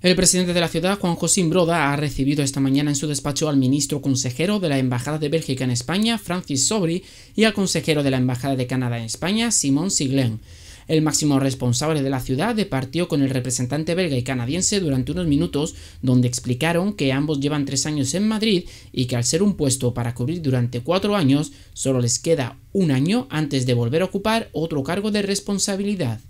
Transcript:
El presidente de la ciudad, Juan José Broda, ha recibido esta mañana en su despacho al ministro consejero de la Embajada de Bélgica en España, Francis Sobri, y al consejero de la Embajada de Canadá en España, Simón Siglen. El máximo responsable de la ciudad departió con el representante belga y canadiense durante unos minutos, donde explicaron que ambos llevan tres años en Madrid y que al ser un puesto para cubrir durante cuatro años, solo les queda un año antes de volver a ocupar otro cargo de responsabilidad.